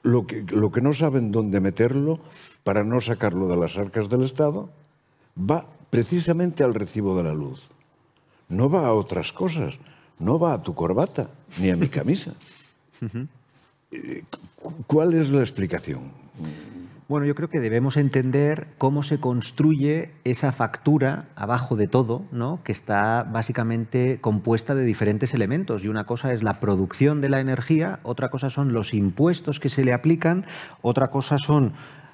Lo que, lo que no saben dónde meterlo para no sacarlo de las arcas del Estado va precisamente al recibo de la luz. No va a otras cosas, no va a tu corbata ni a mi camisa. Eh, ¿Cuál es la explicación? Bueno, yo creo que debemos entender cómo se construye esa factura abajo de todo, ¿no? que está básicamente compuesta de diferentes elementos. Y una cosa es la producción de la energía, otra cosa son los impuestos que se le aplican, otra cosa son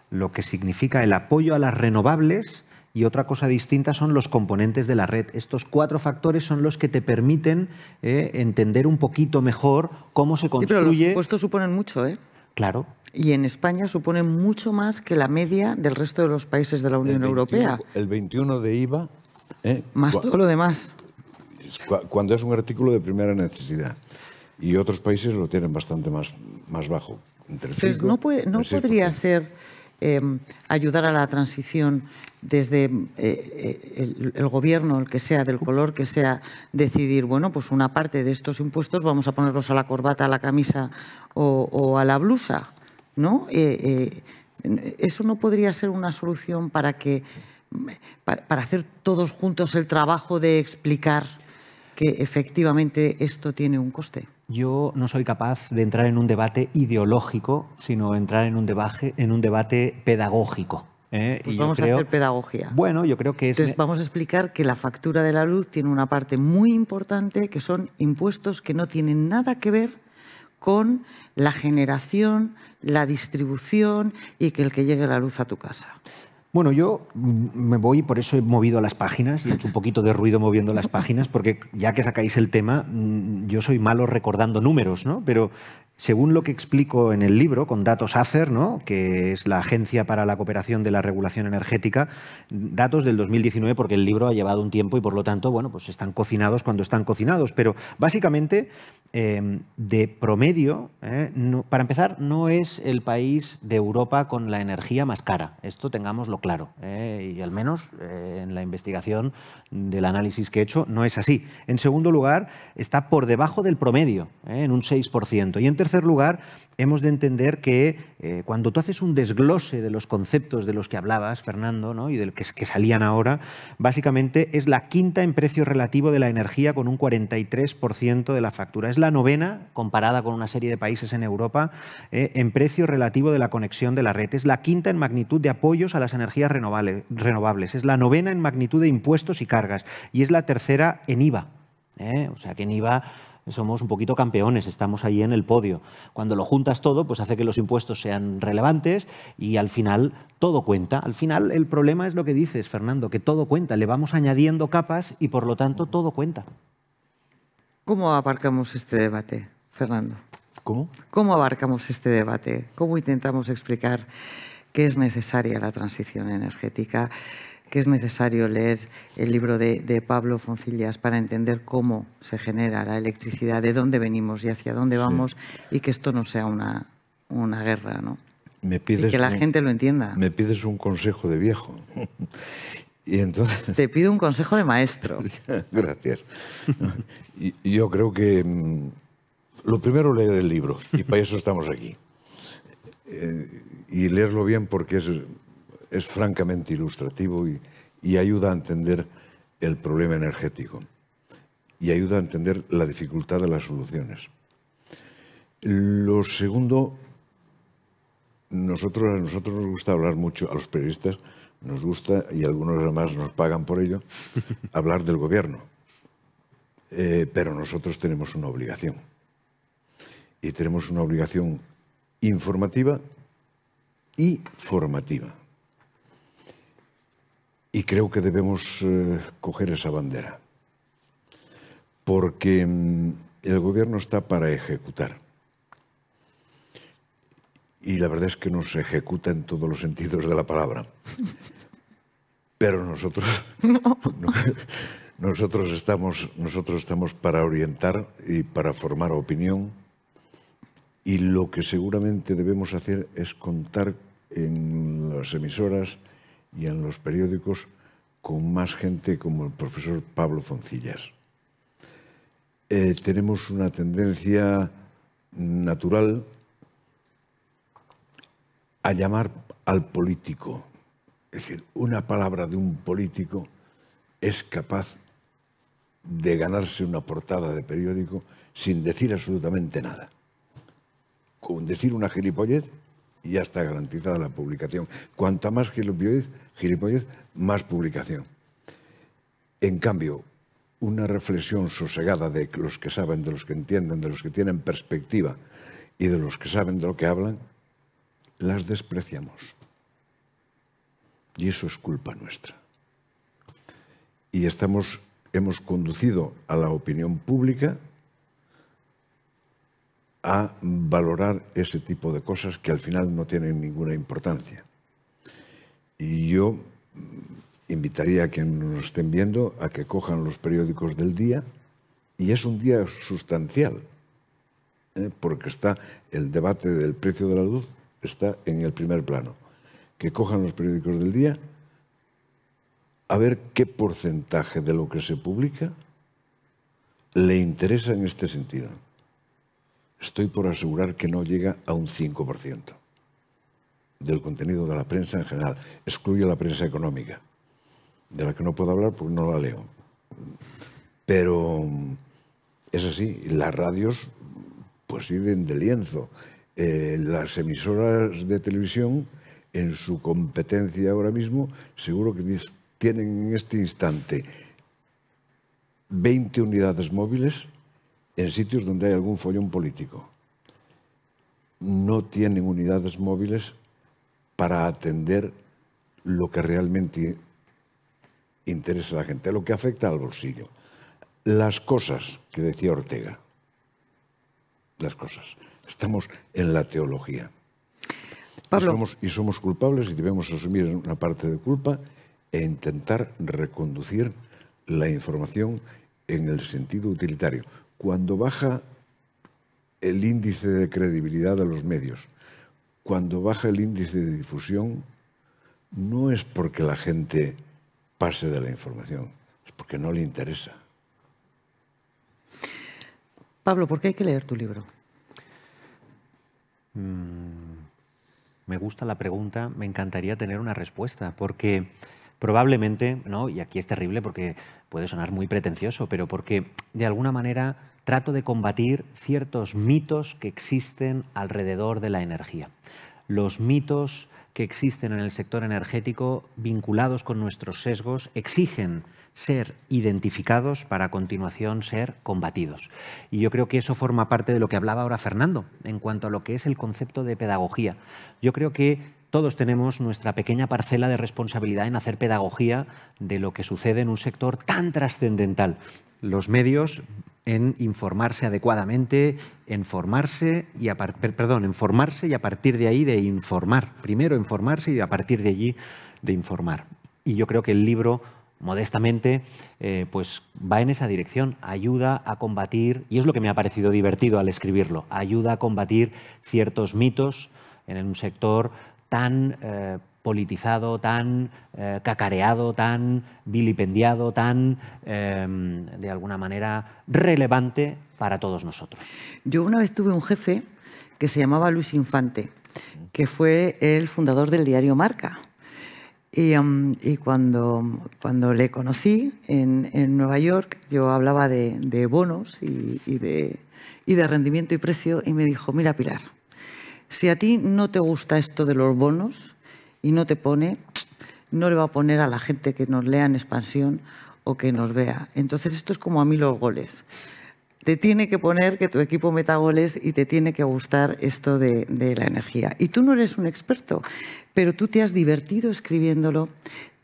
lo que significa el apoyo a las renovables y otra cosa distinta son los componentes de la red. Estos cuatro factores son los que te permiten eh, entender un poquito mejor cómo se construye. Sí, pero los impuestos suponen mucho, ¿eh? Claro. Y en España supone mucho más que la media del resto de los países de la Unión Europea. El 21 de IVA. ¿eh? Más todo lo demás. Cuando es un artículo de primera necesidad. Y otros países lo tienen bastante más, más bajo. Entonces no, puede, no podría ser Em, ayudar a la transición desde eh, eh, el, gobierno, el que sea, del color que sea, decidir, bueno, pues una parte de estos impuestos vamos a ponerlos a la corbata, a la camisa o, a la blusa, ¿no? Eh, ¿Eso no podría ser una solución para que para hacer todos juntos el trabajo de explicar que efectivamente esto tiene un coste? yo no soy capaz de entrar en un debate ideológico, sino entrar en un, debate en un debate pedagógico. ¿eh? Pues vamos a hacer pedagogía. Bueno, yo creo que es... Entonces vamos a explicar que la factura de la luz tiene una parte muy importante, que son impuestos que no tienen nada que ver con la generación, la distribución y que el que llegue la luz a tu casa. Bueno, yo me voy, por eso he movido las páginas y he hecho un poquito de ruido moviendo las páginas, porque ya que sacáis el tema, mm, yo soy malo recordando números, ¿no? Pero según lo que explico en el libro, con datos ACER, ¿no? que es la Agencia para la Cooperación de la Regulación Energética, datos del 2019, porque el libro ha llevado un tiempo y por lo tanto, bueno, pues están cocinados cuando están cocinados. Pero básicamente, eh, de promedio, eh, para empezar, no es el país de Europa con la energía más cara. Esto tengámoslo claro. Eh, y al menos en la investigación del análisis que he hecho, no es así. En segundo lugar, está por debajo del promedio, en un 6%. Y entre tercer lugar, hemos de entender que eh, cuando tú haces un desglose de los conceptos de los que hablabas, Fernando, y de los que, salían ahora, básicamente es la quinta en precio relativo de la energía con un 43% de la factura. Es la novena, comparada con una serie de países en Europa, eh, en precio relativo de la conexión de la red. Es la quinta en magnitud de apoyos a las energías renovables. Es la novena en magnitud de impuestos y cargas. Y es la tercera en IVA. ¿eh? O sea que en IVA somos un poquito campeones, estamos ahí en el podio. Cuando lo juntas todo, pues hace que los impuestos sean relevantes y al final todo cuenta. Al final el problema es lo que dices, Fernando, que todo cuenta, le vamos añadiendo capas y por lo tanto todo cuenta. ¿Cómo abarcamos este debate, Fernando? ¿Cómo? ¿Cómo abarcamos este debate? ¿Cómo intentamos explicar que es necesaria la transición energética? que es necesario leer el libro de, Pablo Foncillas para entender cómo se genera la electricidad, de dónde venimos y hacia dónde vamos y que esto no sea una, guerra, ¿no? Me pides que la gente lo entienda. Me pides un consejo de viejo. y entonces... Te pido un consejo de maestro. Gracias. yo creo que mm, lo primero leer el libro y para eso estamos aquí. Eh, y leerlo bien porque es es francamente ilustrativo y, ayuda a entender el problema energético y ayuda a entender la dificultad de las soluciones. Lo segundo, nosotros, a nosotros nos gusta hablar mucho, a los periodistas nos gusta, y algunos además nos pagan por ello, hablar del gobierno. Eh, pero nosotros tenemos una obligación. Y tenemos una obligación informativa y formativa. Y creo que debemos eh, coger esa bandera, porque mm, el gobierno está para ejecutar. Y la verdad es que nos ejecuta en todos los sentidos de la palabra. Pero nosotros, no. nosotros, estamos, nosotros estamos para orientar y para formar opinión. Y lo que seguramente debemos hacer es contar en las emisoras y en los periódicos con más gente como el profesor Pablo Foncillas. Eh, tenemos una tendencia natural a llamar al político. Es decir, una palabra de un político es capaz de ganarse una portada de periódico sin decir absolutamente nada. Con decir una gilipollez y ya está garantizada la publicación. Cuanta más gilipollez, más publicación. En cambio, una reflexión sosegada de los que saben, de los que entienden, de los que tienen perspectiva y de los que saben de lo que hablan, las despreciamos. Y eso es culpa nuestra. Y estamos, hemos conducido a la opinión pública a valorar ese tipo de cosas que al final no tienen ninguna importancia. Y yo invitaría a quienes nos estén viendo a que cojan los periódicos del día, y es un día sustancial, ¿eh? porque está el debate del precio de la luz está en el primer plano. Que cojan los periódicos del día a ver qué porcentaje de lo que se publica le interesa en este sentido estoy por asegurar que no llega a un 5% del contenido de la prensa en general. excluye la prensa económica, de la que no puedo hablar porque no la leo. Pero mm, es así, las radios pues sirven de lienzo. Eh, las emisoras de televisión, en su competencia ahora mismo, seguro que tienen en este instante 20 unidades móviles en sitios donde hay algún follón político. No tienen unidades móviles para atender lo que realmente interesa a la gente, lo que afecta al bolsillo. Las cosas que decía Ortega, las cosas. Estamos en la teología. y somos culpables y debemos asumir una parte de culpa e intentar reconducir la información en el sentido utilitario cuando baja el índice de credibilidad de los medios, cuando baja el índice de difusión, no es porque la gente pase de la información, es porque no le interesa. Pablo, ¿por qué hay que leer tu libro? Mm, me gusta la pregunta, me encantaría tener una respuesta, porque probablemente, ¿no? y aquí es terrible porque puede sonar muy pretencioso, pero porque de alguna manera trato de combatir ciertos mitos que existen alrededor de la energía. Los mitos que existen en el sector energético vinculados con nuestros sesgos exigen ser identificados para a continuación ser combatidos. Y yo creo que eso forma parte de lo que hablaba ahora Fernando en cuanto a lo que es el concepto de pedagogía. Yo creo que todos tenemos nuestra pequeña parcela de responsabilidad en hacer pedagogía de lo que sucede en un sector tan trascendental. Los medios en informarse adecuadamente, en formarse y a perdón, en formarse y a partir de ahí de informar. Primero informarse y a partir de allí de informar. Y yo creo que el libro modestamente, eh, pues va en esa dirección, ayuda a combatir, y es lo que me ha parecido divertido al escribirlo, ayuda a combatir ciertos mitos en un sector tan eh, politizado, tan eh, cacareado, tan vilipendiado, tan, em, de alguna manera, relevante para todos nosotros. Yo una vez tuve un jefe que se llamaba Luis Infante, que fue el fundador del diario Marca. Y, em, cuando, cuando le conocí en, Nueva York, yo hablaba de, bonos de, y de rendimiento y precio, y me dijo, mira Pilar, si a ti no te gusta esto de los bonos y no te pone, no le va a poner a la gente que nos lea en expansión o que nos vea. Entonces esto es como a mí los goles. Te tiene que poner que tu equipo meta goles y te tiene que gustar esto de, la energía. Y tú no eres un experto, pero tú te has divertido escribiéndolo,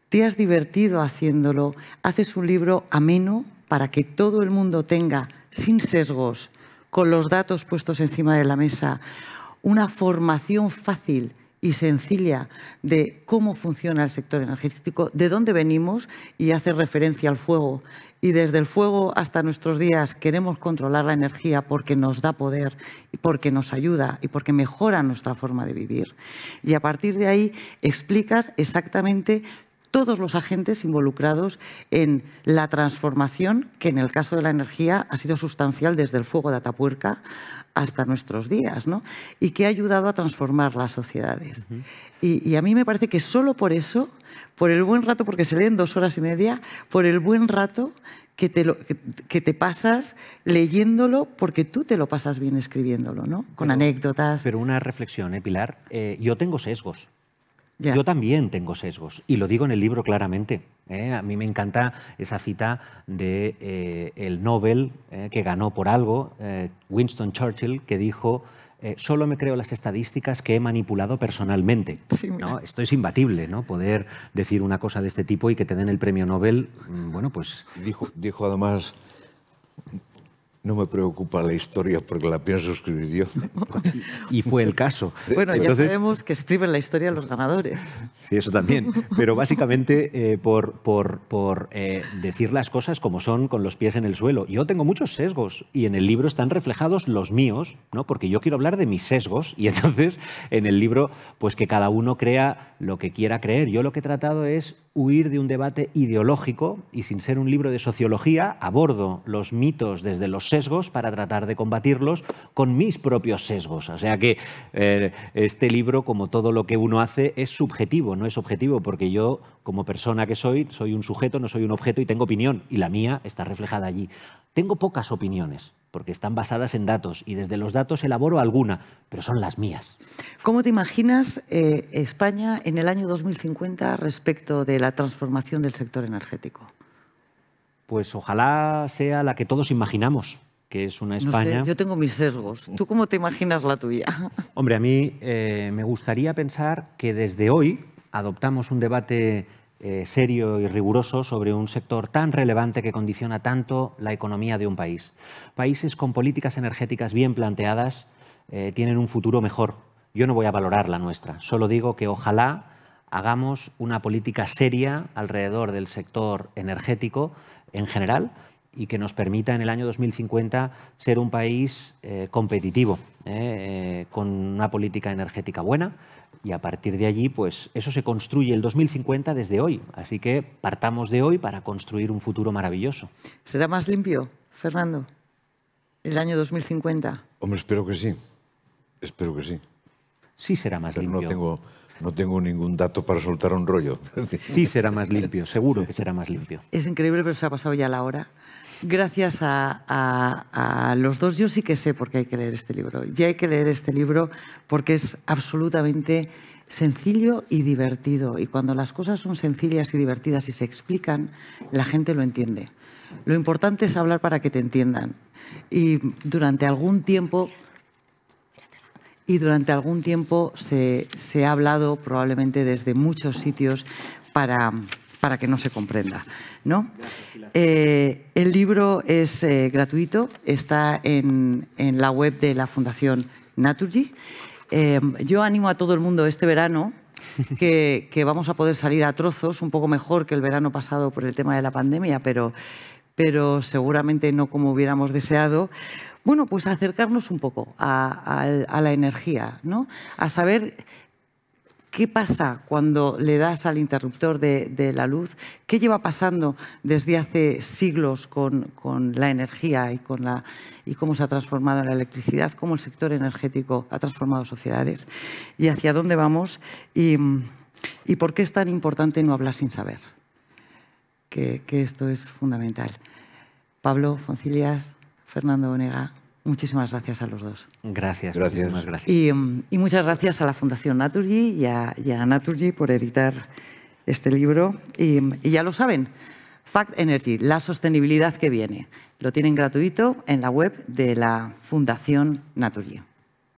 te has divertido haciéndolo, haces un libro ameno para que todo el mundo tenga, sin sesgos, con los datos puestos encima de la mesa, una formación fácil y sencilla de cómo funciona el sector energético, de dónde venimos y hace referencia al fuego. Y desde el fuego hasta nuestros días queremos controlar la energía porque nos da poder, y porque nos ayuda y porque mejora nuestra forma de vivir. Y a partir de ahí explicas exactamente todos los agentes involucrados en la transformación que en el caso de la energía ha sido sustancial desde el fuego de Atapuerca hasta nuestros días ¿no? y que ha ayudado a transformar las sociedades. y, a mí me parece que solo por eso, por el buen rato, porque se leen dos horas y media, por el buen rato que te, que, te pasas leyéndolo porque tú te lo pasas bien escribiéndolo, ¿no? con anécdotas. Pero una reflexión, ¿eh, Pilar, eh, yo tengo sesgos. Yo también tengo sesgos y lo digo en el libro claramente. ¿eh? A mí me encanta esa cita de eh, el Nobel ¿eh? que ganó por algo, Winston Churchill, que dijo solo me creo las estadísticas que he manipulado personalmente. ¿no? Esto es imbatible, ¿no? Poder decir una cosa de este tipo y que te den el premio Nobel, mm, bueno, pues. Dijo, dijo además no me preocupa la historia porque la pienso escribir yo. y fue el caso. Eh, bueno, ya sabemos que escriben la historia los ganadores. Sí, eso también. Pero básicamente eh, por, por, eh, decir las cosas como son, con los pies en el suelo. Yo tengo muchos sesgos y en el libro están reflejados los míos, ¿no? porque yo quiero hablar de mis sesgos y entonces en el libro pues que cada uno crea lo que quiera creer. Yo lo que he tratado es huir de un debate ideológico y sin ser un libro de sociología, abordo los mitos desde los sesgos para tratar de combatirlos con mis propios sesgos. O sea que eh, este libro, como todo lo que uno hace, es subjetivo, no es objetivo, porque yo, como persona que soy, soy un sujeto, no soy un objeto y tengo opinión, y la mía está reflejada allí. Tengo pocas opiniones, porque están basadas en datos y desde los datos elaboro alguna, pero son las mías. ¿Cómo te imaginas eh, España en el año 2050 respecto de la transformación del sector energético? Pues ojalá sea la que todos imaginamos, que es una España... No sé, yo tengo mis sesgos. ¿Tú cómo te imaginas la tuya? Hombre, a mí eh, me gustaría pensar que desde hoy adoptamos un debate eh, serio y riguroso sobre un sector tan relevante que condiciona tanto la economía de un país. Países con políticas energéticas bien planteadas eh, tienen un futuro mejor. Yo no voy a valorar la nuestra, solo digo que ojalá hagamos una política seria alrededor del sector energético en general y que nos permita en el año 2050 ser un país eh, competitivo, con una política energética buena, y a partir de allí, pues eso se construye el 2050 desde hoy. Así que partamos de hoy para construir un futuro maravilloso. ¿Será más limpio, Fernando, el año 2050? Hombre, espero que sí. Espero que sí sí será más limpio. No tengo, no tengo ningún dato para soltar un rollo. Sí será más limpio, seguro que será más limpio. Es increíble, pero se ha pasado ya la hora. Gracias a, a, los dos, yo sí que sé por qué hay que leer este libro. Y hay que leer este libro porque es absolutamente sencillo y divertido. Y cuando las cosas son sencillas y divertidas y se explican, la gente lo entiende. Lo importante es hablar para que te entiendan. Y durante algún tiempo y durante algún tiempo se, ha hablado probablemente desde muchos sitios para, para que no se comprenda. ¿no? Eh, el libro es eh, gratuito, está en, en, la web de la Fundación Naturgy. Eh, yo animo a todo el mundo este verano que, vamos a poder salir a trozos, un poco mejor que el verano pasado por el tema de la pandemia, pero, pero seguramente no como hubiéramos deseado. Bueno, pues acercarnos un poco a, la energía, ¿no? A saber ¿Qué pasa cuando le das al interruptor de, la luz? ¿Qué lleva pasando desde hace siglos con, la energía y, con la, y cómo se ha transformado la electricidad, cómo el sector energético ha transformado sociedades y hacia dónde vamos y, por qué es tan importante no hablar sin saber? Que, que esto es fundamental. Pablo, Foncilias. Fernando Onega. Muchísimas gracias a los dos. Gracias, gracias. gracias. Mm, y, muchas gracias a la Fundación Naturgy y a, Naturgy por editar este libro. Y, y, ya lo saben, Fact Energy, la sostenibilidad que viene. Lo tienen gratuito en la web de la Fundación Naturgy.